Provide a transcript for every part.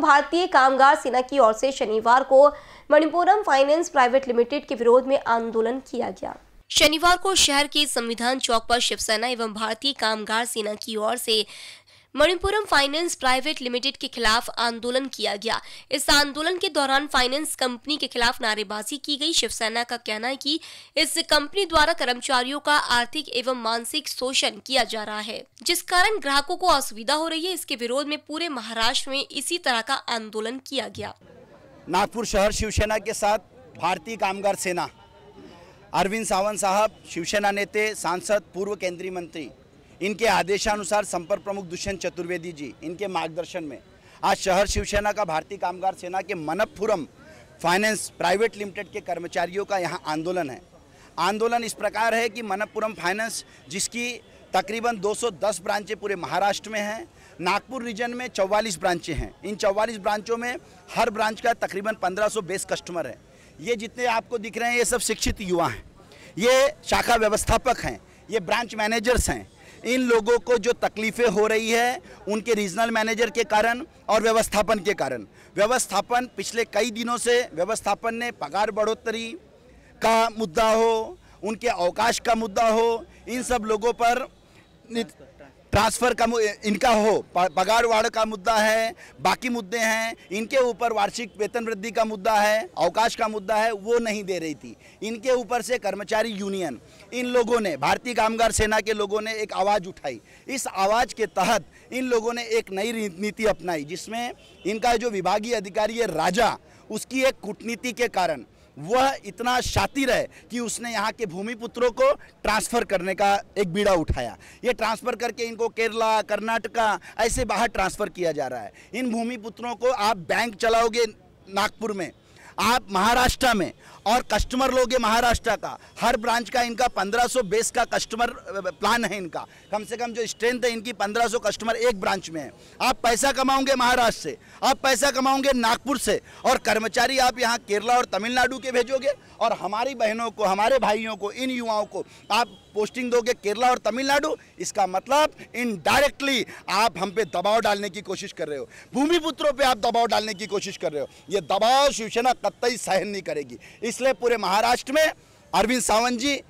भारतीय कामगार सेना की ओर से शनिवार को मणिपुरम फाइनेंस प्राइवेट लिमिटेड के विरोध में आंदोलन किया गया शनिवार को शहर के संविधान चौक पर शिवसेना एवं भारतीय कामगार सेना की ओर से मणिपुरम फाइनेंस प्राइवेट लिमिटेड के खिलाफ आंदोलन किया गया इस आंदोलन के दौरान फाइनेंस कंपनी के खिलाफ नारेबाजी की गई शिवसेना का कहना है कि इस कंपनी द्वारा कर्मचारियों का आर्थिक एवं मानसिक शोषण किया जा रहा है जिस कारण ग्राहकों को असुविधा हो रही है इसके विरोध में पूरे महाराष्ट्र में इसी तरह का आंदोलन किया गया नागपुर शहर शिवसेना के साथ भारतीय कामगार सेना अरविंद सावंत साहब शिवसेना नेते सांसद पूर्व केंद्रीय मंत्री इनके आदेशानुसार संपर्क प्रमुख दुष्यंत चतुर्वेदी जी इनके मार्गदर्शन में आज शहर शिवसेना का भारतीय कामगार सेना के मनपुरम फाइनेंस प्राइवेट लिमिटेड के कर्मचारियों का यहाँ आंदोलन है आंदोलन इस प्रकार है कि मनपुरम फाइनेंस जिसकी तकरीबन 210 ब्रांचें पूरे महाराष्ट्र में हैं नागपुर रीजन में 44 ब्रांचें हैं इन 44 ब्रांचों में हर ब्रांच का तकरीबन 1500 बेस कस्टमर है ये जितने आपको दिख रहे हैं ये सब शिक्षित युवा हैं ये शाखा व्यवस्थापक हैं ये ब्रांच मैनेजर्स हैं इन लोगों को जो तकलीफ़ें हो रही है उनके रीजनल मैनेजर के कारण और व्यवस्थापन के कारण व्यवस्थापन पिछले कई दिनों से व्यवस्थापन ने पगार बढ़ोतरी का मुद्दा हो उनके अवकाश का मुद्दा हो इन सब लोगों पर ट्रांसफ़र का इनका हो पगार वाड़ का मुद्दा है बाकी मुद्दे हैं इनके ऊपर वार्षिक वेतन वृद्धि का मुद्दा है अवकाश का मुद्दा है वो नहीं दे रही थी इनके ऊपर से कर्मचारी यूनियन इन लोगों ने भारतीय कामगार सेना के लोगों ने एक आवाज़ उठाई इस आवाज़ के तहत इन लोगों ने एक नई नीति अपनाई जिसमें इनका जो विभागीय अधिकारी है राजा उसकी एक कूटनीति के कारण वह इतना शातिर है कि उसने यहाँ के भूमिपुत्रों को ट्रांसफ़र करने का एक बीड़ा उठाया ये ट्रांसफ़र करके इनको केरला कर्नाटका ऐसे बाहर ट्रांसफ़र किया जा रहा है इन भूमिपुत्रों को आप बैंक चलाओगे नागपुर में आप महाराष्ट्र में और कस्टमर लोगे महाराष्ट्र का हर ब्रांच का इनका 1500 बेस का कस्टमर प्लान है इनका कम से कम जो स्ट्रेंथ है इनकी 1500 कस्टमर एक ब्रांच में है आप पैसा कमाओगे महाराष्ट्र से आप पैसा कमाओगे नागपुर से और कर्मचारी आप यहाँ केरला और तमिलनाडु के भेजोगे और हमारी बहनों को हमारे भाइयों को इन युवाओं को आप पोस्टिंग दोगे केरला और तमिलनाडु इसका मतलब इनडायरेक्टली आप हम पे दबाव डालने की कोशिश कर रहे हो भूमिपुत्रों पे आप दबाव डालने की कोशिश कर रहे हो ये दबाव शिवसेना कतई सहन नहीं करेगी इसलिए पूरे महाराष्ट्र में अरविंद सावंत जी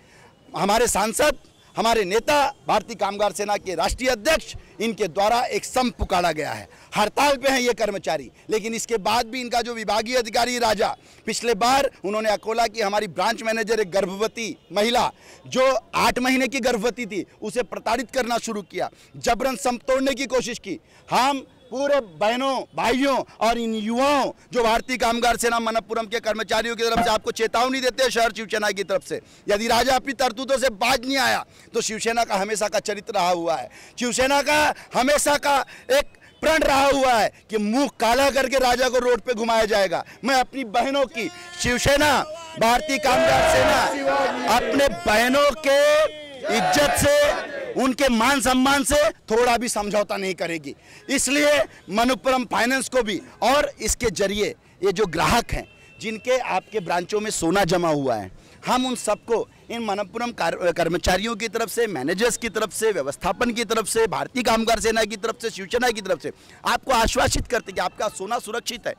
हमारे सांसद हमारे नेता भारतीय कामगार सेना के राष्ट्रीय अध्यक्ष इनके द्वारा एक सम पुकारा गया है हड़ताल पे हैं ये कर्मचारी लेकिन इसके बाद भी इनका जो विभागीय अधिकारी राजा पिछले बार उन्होंने अकोला की हमारी ब्रांच मैनेजर एक गर्भवती महिला जो आठ महीने की गर्भवती थी उसे प्रताड़ित करना शुरू किया जबरन सम तोड़ने की कोशिश की हम पूरे बहनों भाइयों और इन युवाओं जो भारतीय कामगार सेना मनपुरम के कर्मचारियों की तरफ से आपको चेतावनी देते हैं शहर शिवसेना की तरफ से यदि राजा अपनी तरतूतों से बाज नहीं आया तो शिवसेना का हमेशा का चरित्र रहा हुआ है शिवसेना का हमेशा का एक प्रण रहा हुआ है कि मुंह काला करके राजा को रोड पे घुमाया जाएगा मैं अपनी बहनों की शिवसेना भारतीय कामगार सेना अपने बहनों के इज्जत से उनके मान सम्मान से थोड़ा भी समझौता नहीं करेगी इसलिए मनुपुरम फाइनेंस को भी और इसके जरिए ये जो ग्राहक हैं जिनके आपके ब्रांचों में सोना जमा हुआ है हम उन सबको इन मनपुरम कर्मचारियों की तरफ से मैनेजर्स की तरफ से व्यवस्थापन की तरफ से भारतीय कामगार सेना की तरफ से शिवसेना की तरफ से आपको आश्वासित करते कि आपका सोना सुरक्षित है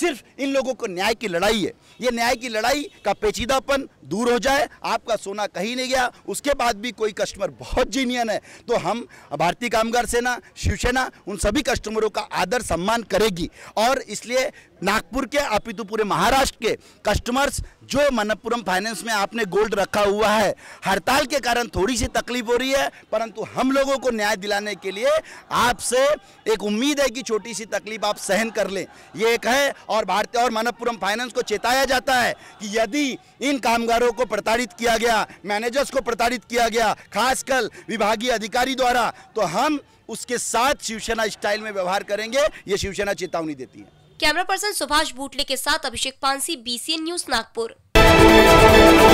सिर्फ इन लोगों को न्याय की लड़ाई है ये न्याय की लड़ाई का पेचीदापन दूर हो जाए आपका सोना कहीं नहीं गया उसके बाद भी कोई कस्टमर बहुत जीनियन है तो हम भारतीय कामगार सेना शिवसेना उन सभी कस्टमरों का आदर सम्मान करेगी और इसलिए नागपुर के अपितु पूरे महाराष्ट्र के कस्टमर्स जो मनप्पुरम फाइनेंस में आपने गोल्ड रखा हुआ है हड़ताल के कारण थोड़ी सी तकलीफ हो रही है परंतु हम लोगों को न्याय दिलाने के लिए आपसे एक उम्मीद है कि छोटी सी तकलीफ आप सहन कर लें ये एक है और भारतीय और मनप्पुरम फाइनेंस को चेताया जाता है कि यदि इन कामगारों को प्रताड़ित किया गया मैनेजर्स को प्रताड़ित किया गया खासकर विभागीय अधिकारी द्वारा तो हम उसके साथ शिवसेना स्टाइल में व्यवहार करेंगे ये शिवसेना चेतावनी देती है कैमरा पर्सन सुभाष बूटले के साथ अभिषेक पांसी बीसीएन न्यूज नागपुर